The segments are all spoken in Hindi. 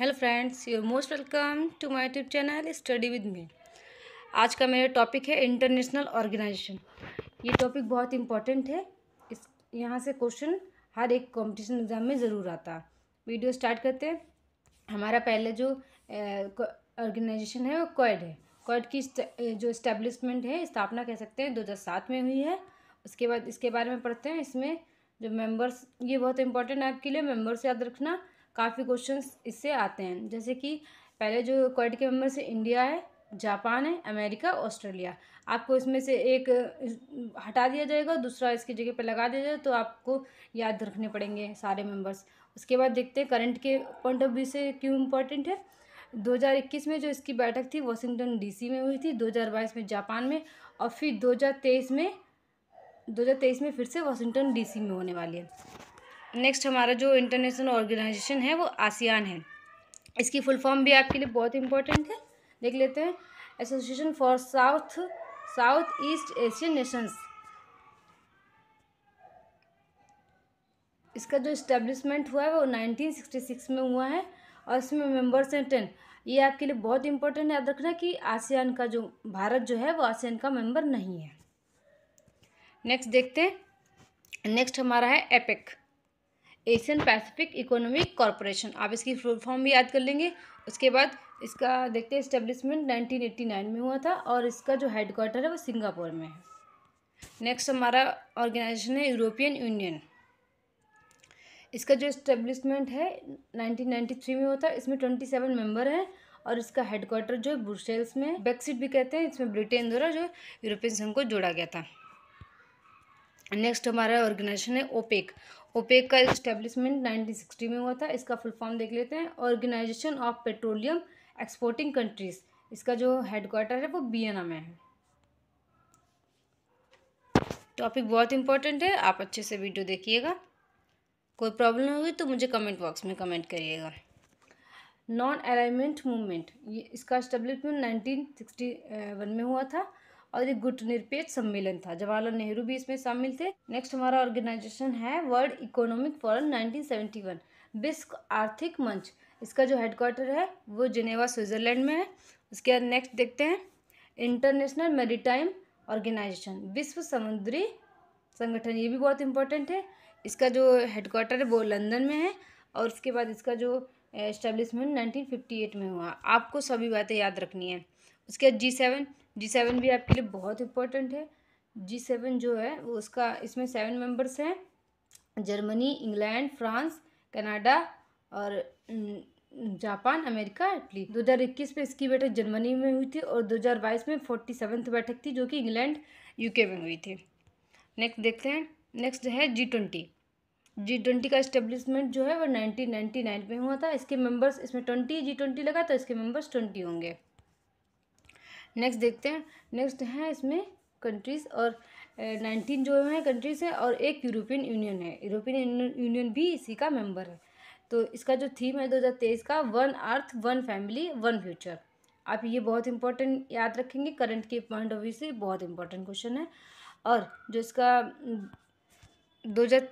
hello friends your most welcome to my YouTube channel study with me आज का मेरा टॉपिक है इंटरनेशनल ऑर्गेनाइजेशन ये टॉपिक बहुत इंपॉर्टेंट है इस यहाँ से क्वेश्चन हर एक कंपटीशन एग्ज़ाम में ज़रूर आता है वीडियो स्टार्ट करते हैं हमारा पहले जो ऑर्गेनाइजेशन है वो क्वेड है क्वेड की जो इस्टेब्लिशमेंट है स्थापना कह सकते हैं दो में हुई है उसके बाद इसके बारे में पढ़ते हैं इसमें जो मेंबर्स ये बहुत इंपॉर्टेंट है आपके लिए मेंबर्स याद रखना काफ़ी क्वेश्चन इससे आते हैं जैसे कि पहले जो क्वाड के मेम्बर से इंडिया है जापान है अमेरिका ऑस्ट्रेलिया आपको इसमें से एक हटा दिया जाएगा दूसरा इसकी जगह पर लगा दिया जाएगा तो आपको याद रखने पड़ेंगे सारे मेंबर्स उसके बाद देखते हैं करंट के पॉइंट ऑफ व्यू से क्यों इम्पोर्टेंट है 2021 में जो इसकी बैठक थी वाशिंगटन डीसी में हुई थी 2022 में जापान में और फिर दो में दो में फिर से वाशिंगटन डी में होने वाली है नेक्स्ट हमारा जो इंटरनेशनल ऑर्गेनाइजेशन है वो आसियान है इसकी फुल फॉर्म भी आपके लिए बहुत इंपॉर्टेंट है देख लेते हैं association for south south east Asian nations इसका जो इस्टेब्लिशमेंट हुआ है वो 1966 में हुआ है और इसमें मेंबर्स हैं टेन ये आपके लिए बहुत इंपॉर्टेंट याद रखना कि आसियान का जो भारत जो है वो आसियान का मेंबर नहीं है नेक्स्ट देखते हैं नेक्स्ट हमारा है APEC Asian Pacific economic corporation आप इसकी फुल फॉर्म भी याद कर लेंगे उसके बाद इसका देखते हैं इस्टेब्लिशमेंट 1989 में हुआ था और इसका जो हेड क्वार्टर है वो सिंगापुर में है नेक्स्ट हमारा ऑर्गेनाइजेशन है यूरोपियन यूनियन इसका जो इस्टेब्लिशमेंट है 1993 में हुआ था इसमें 27 मेम्बर हैं और इसका हेड क्वार्टर जो है ब्रुसेल्स में ब्रेक्सिट भी कहते हैं इसमें ब्रिटेन द्वारा जो यूरोपियन संघ को जोड़ा गया था नेक्स्ट हमारा ऑर्गेनाइजेशन है ओपेक ओपेक का इस्टेब्लिशमेंट 1960 में हुआ था इसका फुल फॉर्म देख लेते हैं organisation of petroleum exporting countries इसका जो हेडक्वार्टर है वो बियना में है टॉपिक बहुत इंपॉर्टेंट है आप अच्छे से वीडियो देखिएगा कोई प्रॉब्लम होगी तो मुझे कमेंट बॉक्स में कमेंट करिएगा नॉन अलाइनमेंट मूवमेंट ये इसका स्टेब्लिशमेंट नाइनटीन में हुआ था और एक गुट निरपेक्ष सम्मेलन था जवाहरलाल नेहरू भी इसमें शामिल थे नेक्स्ट हमारा ऑर्गेनाइजेशन है वर्ल्ड इकोनॉमिक फोरम 1971 विश्व आर्थिक मंच इसका जो हेडक्वार्टर है वो जिनेवा स्विट्जरलैंड में है उसके बाद नेक्स्ट देखते हैं इंटरनेशनल मेरीटाइम ऑर्गेनाइजेशन विश्व समुद्री संगठन ये भी बहुत इंपॉर्टेंट है इसका जो हेडक्वार्टर है वो लंदन में है और उसके बाद इसका जो एस्टेब्लिशमेंट 1958 में हुआ आपको सभी बातें याद रखनी है उसके बाद जी सेवन जी सेवन भी आपके लिए बहुत इंपॉर्टेंट है जी सेवन जो है वो उसका इसमें सेवन मेंबर्स हैं जर्मनी इंग्लैंड फ्रांस कनाडा और जापान अमेरिका इटली 2021 में इसकी बैठक जर्मनी में हुई थी और 2022 में फोर्टी सेवन्थ बैठक थी जो कि इंग्लैंड यूके में हुई थी नेक्स्ट देखते हैं नेक्स्ट है जी ट्वेंटी जी ट्वेंटी का इस्टेब्लिशमेंट जो है वो नाइनटीन नाइन्टी नाइन में हुआ था इसके मेंबर्स इसमें ट्वेंटी जी ट्वेंटी लगा तो इसके मेंबर्स ट्वेंटी होंगे नेक्स्ट देखते हैं नेक्स्ट है इसमें कंट्रीज़ और नाइनटीन जो है कंट्रीज़ है और एक यूरोपियन यूनियन है यूरोपियन यूनियन भी इसी का मेंबर है तो इसका जो थीम है दो हज़ार तेईस का one earth one family one future आप ये बहुत इंपॉर्टेंट याद रखेंगे करंट के पॉइंट ऑफ व्यू से बहुत इंपॉर्टेंट क्वेश्चन है और जो इसका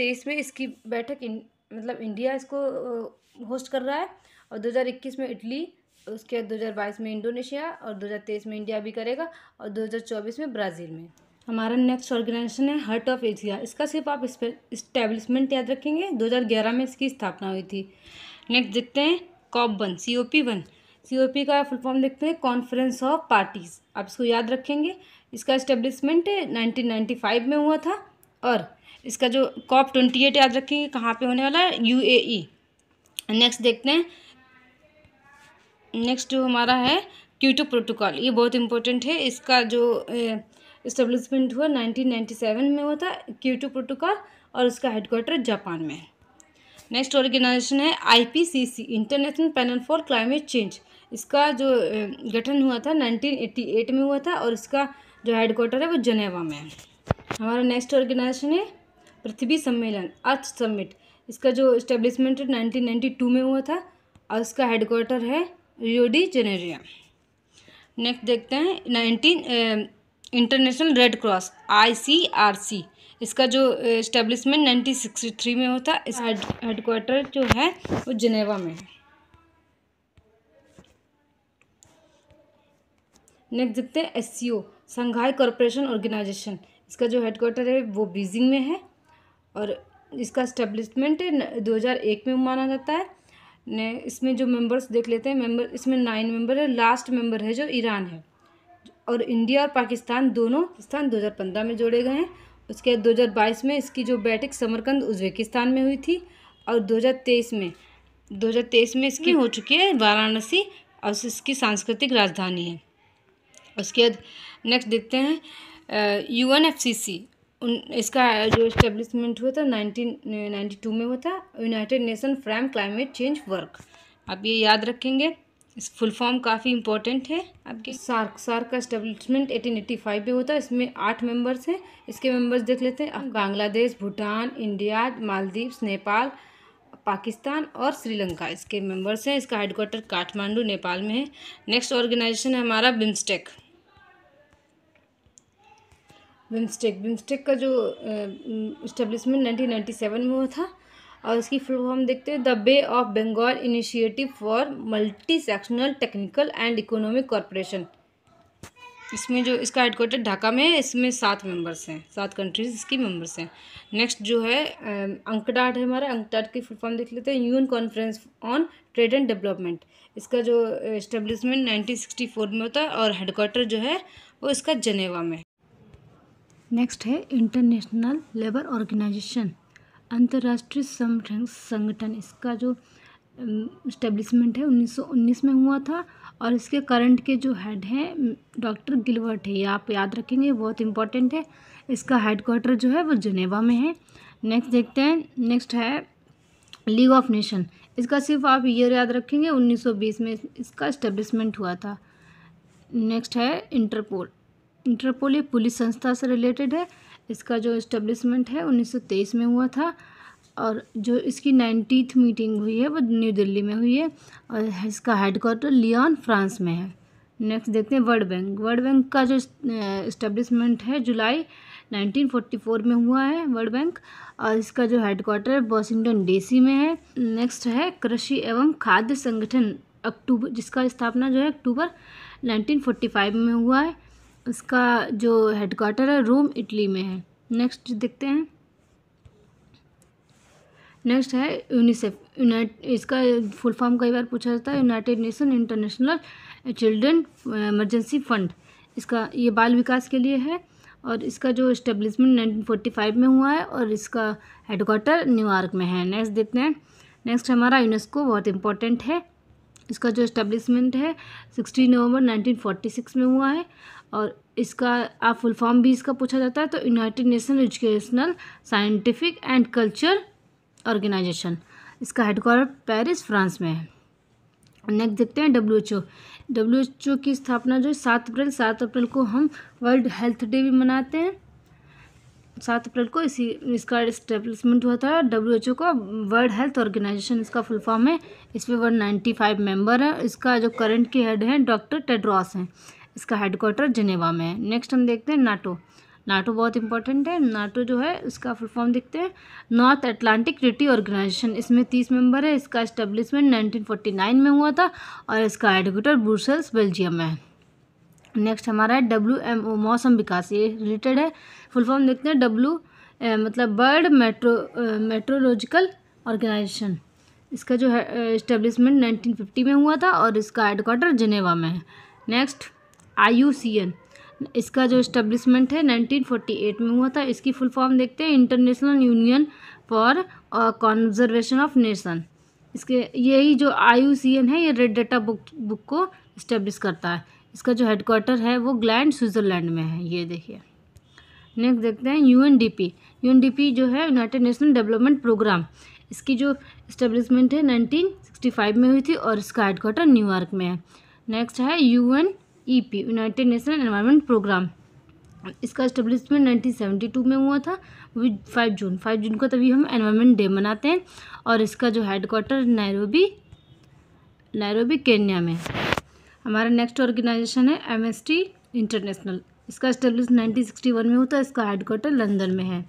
तेईस में इसकी बैठक इन, मतलब इंडिया इसको होस्ट कर रहा है और इक्कीस में इटली उसके बाद दो में इंडोनेशिया और 2023 में इंडिया भी करेगा और 2024 में ब्राज़ील में हमारा नेक्स्ट ऑर्गेनाइजेशन है हर्ट ऑफ एशिया इसका सिर्फ आप इस्टेब्लिशमेंट याद रखेंगे 2011 में इसकी स्थापना हुई थी नेक्स्ट देखते हैं COP one C O P one C O P का फुल फॉर्म देखते हैं कॉन्फ्रेंस ऑफ पार्टीज़ आप इसको याद रखेंगे इसका इस्टेब्लिशमेंट फाइव में हुआ था और इसका जो कॉप ट्वेंटी एट याद रखेंगे कहाँ पर होने वाला है यू ए ई नेक्स्ट देखते हैं नेक्स्ट जो हमारा है क्यूटो प्रोटोकॉल ये बहुत इंपॉर्टेंट है इसका जो इस्टेब्लिशमेंट हुआ 1997 में हुआ था क्यूटो प्रोटोकॉल और उसका हेडक्वार्टर जापान में है नेक्स्ट ऑर्गेनाइजेशन है IPCC international panel for climate change इसका जो गठन हुआ था 1988 में हुआ था और इसका जो हेडक्वार्टर है वो जनेवा में है हमारा नेक्स्ट ऑर्गेनाइजेशन है पृथ्वी सम्मेलन अर्थ समिट इसका जो इस्टेब्लिशमेंट 1992 में हुआ था और इसका हेडक्वार्टर है रियोडी जेनेरिया नेक्स्ट देखते हैं nineteen international red cross ICRC इसका जो इस्टेब्लिशमेंट नाइनटीन सिक्सटी थ्री में होता है इसका हेडक्वार्टर जो है वो जिनेवा में है नेक्स्ट देखते हैं S C O Shanghai corporation organisation इसका जो हेडक्वार्टर है वो बीजिंग में है और इसका इस्टेब्लिशमेंट दो हज़ार एक में माना जाता है ने इसमें जो मेंबर्स देख लेते हैं मेंबर इसमें नाइन मेंबर है लास्ट मेंबर है जो ईरान है और इंडिया और पाकिस्तान दोनों स्थान 2015 में जोड़े गए हैं उसके बाद दो में इसकी जो बैठक समरकंद उज्बेकिस्तान में हुई थी और 2023 में 2023 में इसकी हो चुकी है वाराणसी और इसकी सांस्कृतिक राजधानी है उसके बाद नेक्स्ट देखते हैं U N F C C उन इसका जो इस्टेब्लिशमेंट हुआ था नाइनटीन नाइन्टी टू में हुआ था united nation frame climate change work आप ये याद रखेंगे इस फुल फॉर्म काफ़ी इंपॉर्टेंट है आपके सार्क सार्क का इस्टेब्लिशमेंट एटीन एटी फाइव में होता है इसमें आठ मेंबर्स हैं इसके मेंबर्स देख लेते हैं बांग्लादेश भूटान इंडिया मालदीव्स नेपाल पाकिस्तान और श्रीलंका इसके मेंबर्स हैं इसका हेडक्वार्टर काठमांडू नेपाल में है नेक्स्ट ऑर्गेनाइजेशन है हमारा बिम्स्टेक बिमस्टेक बिम्स्टेक का जो इस्टेब्लिशमेंट सेवन में हुआ था और इसकी फुल फॉर्म देखते हैं the bay of Bengal initiative for multi sectional technical and economic corporation इसमें जो इसका हेडक्वार्टर ढाका में है इसमें सात मेंबर्स हैं सात कंट्रीज इसकी मेंबर्स हैं नेक्स्ट जो है अंकडाट है हमारा अंकडाट की फुल फॉर्म देख लेते हैं UN conference on trade and development इसका जो इस्टेब्लिशमेंट 1964 में होता है और हेडकोर्टर जो है वो इसका जनेवा में नेक्स्ट है इंटरनेशनल लेबर ऑर्गेनाइजेशन अंतर्राष्ट्रीय संगठन इसका जो इस्टेब्लिशमेंट है 1919 में हुआ था और इसके करंट के जो हेड हैं डॉक्टर गिलवर्ट है ये आप याद रखेंगे बहुत इंपॉर्टेंट है इसका हेडक्वार्टर जो है वो जुनेवा में है नेक्स्ट देखते हैं नेक्स्ट है लीग ऑफ नेशन इसका सिर्फ आप ईयर याद रखेंगे 1920 में इसका इस्टेब्लिशमेंट हुआ था नेक्स्ट है इंटरपोल इंटरपोल पुलिस संस्था से रिलेटेड है इसका जो इस्टेब्लिशमेंट है 1923 में हुआ था और जो इसकी नाइन्टीथ मीटिंग हुई है वो न्यू दिल्ली में हुई है और इसका क्वार्टर लियोन फ्रांस में है नेक्स्ट देखते हैं वर्ल्ड बैंक वर्ल्ड बैंक का जो इस्टेब्लिशमेंट है जुलाई 1944 में हुआ है वर्ल्ड बैंक और इसका जो हेडक्वार्टर वॉशिंगटन डीसी में है नेक्स्ट है कृषि एवं खाद्य संगठन अक्टूबर जिसका स्थापना जो है अक्टूबर 1945 में हुआ है इसका जो हेडक्वाटर है रोम इटली में है नेक्स्ट देखते हैं नेक्स्ट है यूनिसेफ यूनाइट इसका फुल फॉर्म कई बार पूछा जाता है united nation international children emergency fund इसका ये बाल विकास के लिए है और इसका जो इस्टेब्लिशमेंट 1945 में हुआ है और इसका हेडक्वाटर न्यूयॉर्क में है नेक्स्ट देखते हैं नेक्स्ट हमारा यूनेस्को बहुत इंपॉर्टेंट है इसका जो इस्टेब्लिशमेंट है 16 नवंबर 1946 में हुआ है और इसका आप फुल फॉर्म भी इसका पूछा जाता है तो united nation educational scientific and culture organisation इसका हेडक्वार्टर पेरिस फ्रांस में है नेक्स्ट देखते हैं W H O W H O की स्थापना जो है सात अप्रैल सात अप्रैल को हम वर्ल्ड हेल्थ डे भी मनाते हैं सात अप्रैल को इसी इसका इस्टेब्लिशमेंट हुआ था डब्ल्यू एच ओ का वर्ल्ड हेल्थ ऑर्गेनाइजेशन इसका फुल फॉर्म है इसमें वन नाइन्टी फाइव मेम्बर है इसका जो करंट के हेड हैं डॉक्टर टेड्रॉस हैं इसका हेडक्वार्टर जिनेवा में है नेक्स्ट हम देखते हैं नाटो नाटो बहुत इंपॉर्टेंट है नाटो जो है इसका फुल फॉर्म देखते हैं नॉर्थ अटलांटिक ट्रिटी ऑर्गेनाइजेशन इसमें तीस मेंबर है इसका इस्टेब्लिशमेंट 1949 में हुआ था और इसका हेडक्वार्टर ब्रूसल्स बेल्जियम में है नेक्स्ट हमारा है डब्ल्यू एम ओ मौसम विकास ये रिलेटेड है फुल फॉर्म देखते हैं डब्ल्यू मतलब बर्ड मेट्रो मेट्रोलॉजिकल ऑर्गेनाइजेशन इसका जो है इस्टेब्लिशमेंट फिफ्टी में हुआ था और इसका हेडक्वार्टर जिनेवा में है नेक्स्ट आई इसका जो इस्टब्लिशमेंट है 1948 में हुआ था इसकी फुल फॉर्म देखते हैं international union for conservation of nation इसके यही जो आई है ये रेड डाटा बुक बुक को इस्टेब्लिश करता है इसका जो हेडक्वार्टर है वो ग्लैंड स्विट्ज़रलैंड में है ये देखिए नेक्स्ट देखते हैं यू एन जो है यूनाइटेड नेशनल डेवलपमेंट प्रोग्राम इसकी जो इस्टेब्लिशमेंट है 1965 में हुई थी और इसका हेडक्वार्टर न्यूयॉर्क में है नेक्स्ट है U E P united nation environment programme इसका इस्टेब्लिशमेंट 1972 में हुआ था वो फाइव जून फाइव जून को तभी हम एनवायरमेंट डे मनाते हैं और इसका जो हेडक्वार्टर नैरोबी नैरोबी केन्या में हमारा नेक्स्ट ऑर्गेनाइजेशन है टी इंटरनेशनल इसका इस्टेब्लिश 1961 में हुआ था इसका हेडक्वार्टर लंदन में है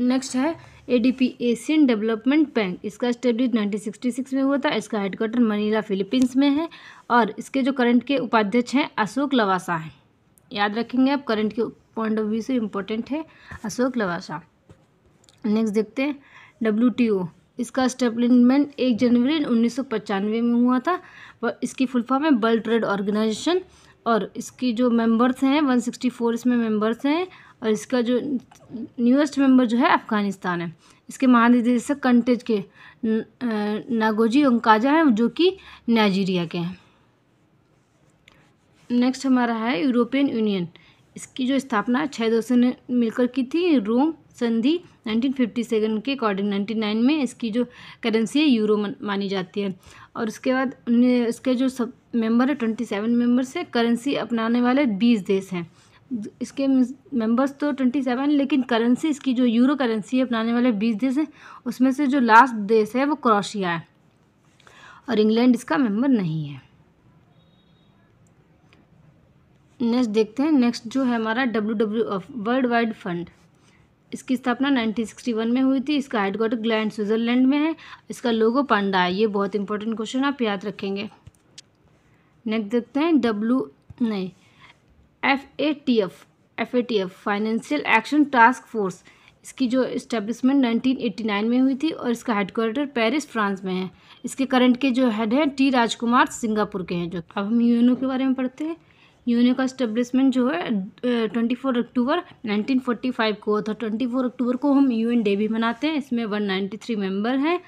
नेक्स्ट है पी एशियन डेवलपमेंट बैंक इसका स्टेब्लिश 1966 में हुआ था इसका हेडक्वार्टर मनीला फिलीपींस में है और इसके जो करंट के उपाध्यक्ष हैं अशोक लवासा हैं याद रखेंगे आप करंट के पॉइंट ऑफ व्यू से इम्पोर्टेंट है अशोक लवासा नेक्स्ट देखते हैं डब्ल्यू इसका स्टेब्लिशमेंट एक जनवरी उन्नीस में हुआ था इसकी फुल फॉर्म है वर्ल्ड ट्रेड ऑर्गेनाइजेशन और इसकी जो मेंबर्स हैं 164 इसमें मेंबर्स हैं और इसका जो न्यूएस्ट मेंबर जो है अफ़गानिस्तान है इसके महानिदेशक कंटेज के नागोजी ओंकाजा हैं जो कि नाइजीरिया के हैं नेक्स्ट हमारा है यूरोपियन यूनियन इसकी जो स्थापना छः दोस्तों ने मिलकर की थी रोम संधि 1957 के अकॉर्डिंग 99 में इसकी जो करेंसी है यूरो मानी जाती है और उसके बाद उसके जो सब मेंबर है 27 मेंबर से करेंसी अपनाने वाले 20 देश हैं इसके मेंबर्स तो ट्वेंटी सेवन लेकिन करेंसी इसकी जो यूरो करेंसी है अपनाने वाले बीस देश हैं उसमें से जो लास्ट देश है वो क्रोशिया है और इंग्लैंड इसका मेंबर नहीं है नेक्स्ट देखते हैं नेक्स्ट जो है हमारा W W F world wide fund इसकी स्थापना 1961 में हुई थी इसका हेडक्वार्टर ग्लैंड स्विट्जरलैंड में है इसका लोगो पांडा है ये बहुत इंपॉर्टेंट क्वेश्चन आप याद रखेंगे नेक्स्ट देखते हैं डब्ल्यू नहीं F A T F F A T F financial action task force इसकी जो इस्टेब्लिशमेंट 1989 में हुई थी और इसका हेडक्वार्टर पेरिस फ्रांस में है इसके करंट के जो हेड हैं टी राजकुमार सिंगापुर के हैं जो अब हम यूएनओ के बारे में पढ़ते हैं यूएनओ का इस्टेब्लिशमेंट जो है twenty four October nineteen five को था ट्वेंटी फोर अक्टूबर को हम यूएन डे भी मनाते हैं इसमें वन नाइन्टी थ्री मेम्बर हैं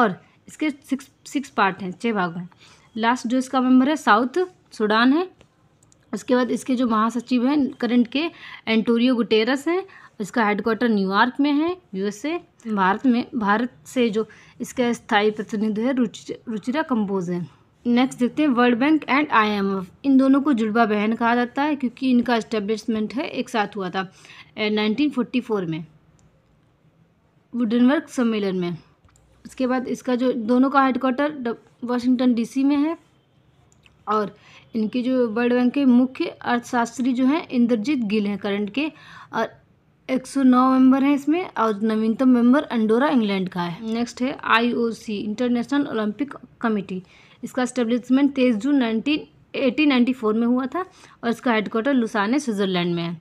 और इसके सिक्स सिक्स पार्ट हैं छः भाग हैं लास्ट जो इसका मेम्बर है साउथ सूडान है उसके बाद इसके जो महासचिव हैं करंट के एंटोरियो गुटेरस हैं इसका हेडक्वार्टर न्यूयॉर्क में है यूएसए भारत में भारत से जो इसका स्थायी प्रतिनिधि है रुचिरा कम्बोज है नेक्स्ट देखते हैं वर्ल्ड बैंक एंड आईएमएफ इन दोनों को जुड़वा बहन कहा जाता है क्योंकि इनका इस्टेब्लिशमेंट है एक साथ हुआ था नाइनटीन में वुडनवर्क सम्मेलन में उसके बाद इसका जो दोनों का हेडक्वार्टर वाशिंगटन डी में है और इनके जो वर्ल्ड बैंक के मुख्य अर्थशास्त्री जो हैं इंद्रजीत गिल हैं करंट के और 109 मेंबर हैं इसमें और नवीनतम मेंबर अंडोरा इंग्लैंड का है नेक्स्ट है आईओसी इंटरनेशनल ओलंपिक कमेटी इसका स्टेब्लिशमेंट तेईस जून 1994 में हुआ था और इसका हेडक्वार्टर लुसाने स्विट्ज़रलैंड में है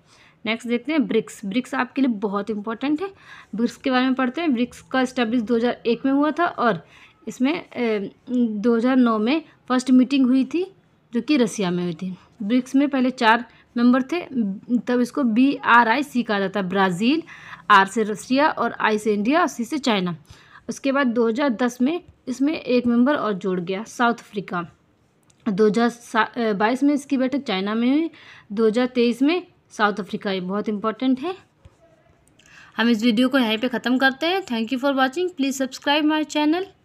नेक्स्ट देखते हैं ब्रिक्स ब्रिक्स आपके लिए बहुत इंपॉर्टेंट है ब्रिक्स के बारे में पढ़ते हैं ब्रिक्स का स्टेब्लिश 2001 में हुआ था और इसमें 2009 में फर्स्ट मीटिंग हुई थी जो कि रसिया में हुई थी ब्रिक्स में पहले चार मेंबर थे तब इसको बी आर आई सी कहा जाता है ब्राज़ील आर से रसिया और आई से इंडिया और सी से चाइना उसके बाद 2010 में इसमें एक मेंबर और जोड़ गया साउथ अफ्रीका 2022 में इसकी बैठक चाइना में हुई 2023 में साउथ अफ्रीका ये बहुत इंपॉर्टेंट है हम इस वीडियो को यहीं पे ख़त्म करते हैं thank you for watching please subscribe my channel